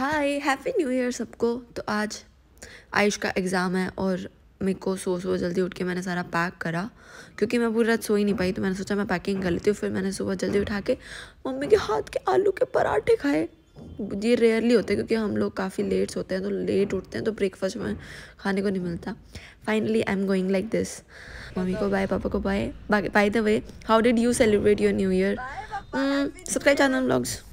hi happy new year सबको तो आज आयुष का एग्ज़ाम है और मेरे को सो सो जल्दी उठ के मैंने सारा पैक करा क्योंकि मैं पूरी रात सो ही नहीं पाई तो मैंने सोचा मैं पैकिंग कर लेती हूँ फिर मैंने सुबह जल्दी उठा के मम्मी के हाथ के आलू के पराठे खाए ये रेयरली होते हैं क्योंकि हम लोग काफ़ी लेट्स होते हैं तो लेट उठते हैं तो ब्रेकफास्ट में खाने को नहीं मिलता finally I am going like this mummy को बाय पापा को bye by the way how did you celebrate your new year subscribe channel blogs